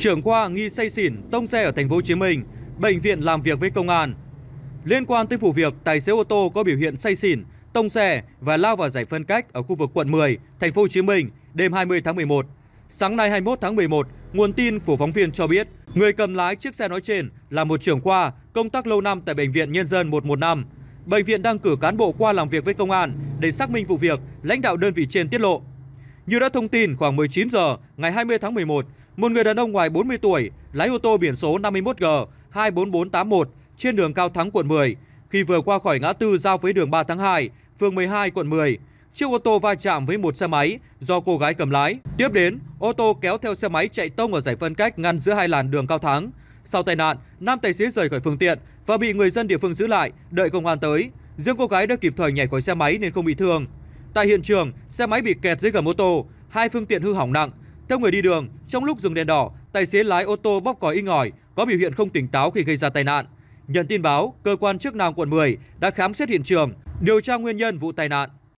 trưởng khoa nghi say xỉn tông xe ở thành phố Hồ Chí Minh, bệnh viện làm việc với công an. Liên quan tới vụ việc tài xế ô tô có biểu hiện say xỉn, tông xe và lao vào giải phân cách ở khu vực quận 10, thành phố Hồ Chí Minh đêm 20 tháng 11. Sáng nay 21 tháng 11, nguồn tin của phóng viên cho biết, người cầm lái chiếc xe nói trên là một trưởng khoa công tác lâu năm tại bệnh viện Nhân dân 115. Bệnh viện đang cử cán bộ qua làm việc với công an để xác minh vụ việc, lãnh đạo đơn vị trên tiết lộ. Như đã thông tin, khoảng 19 giờ ngày 20 tháng 11, một người đàn ông ngoài 40 tuổi lái ô tô biển số 51G 24481 trên đường Cao Thắng quận 10. Khi vừa qua khỏi ngã tư giao với đường 3 tháng 2, phường 12 quận 10, chiếc ô tô va chạm với một xe máy do cô gái cầm lái. Tiếp đến, ô tô kéo theo xe máy chạy tông ở giải phân cách ngăn giữa hai làn đường Cao Thắng. Sau tai nạn, nam tài xế rời khỏi phương tiện và bị người dân địa phương giữ lại, đợi công an tới. Riêng cô gái đã kịp thời nhảy khỏi xe máy nên không bị thương. Tại hiện trường, xe máy bị kẹt dưới gầm ô tô, hai phương tiện hư hỏng nặng. Theo người đi đường, trong lúc dừng đèn đỏ, tài xế lái ô tô bóc còi inh ỏi, có biểu hiện không tỉnh táo khi gây ra tai nạn. Nhận tin báo, cơ quan chức năng quận 10 đã khám xét hiện trường, điều tra nguyên nhân vụ tai nạn.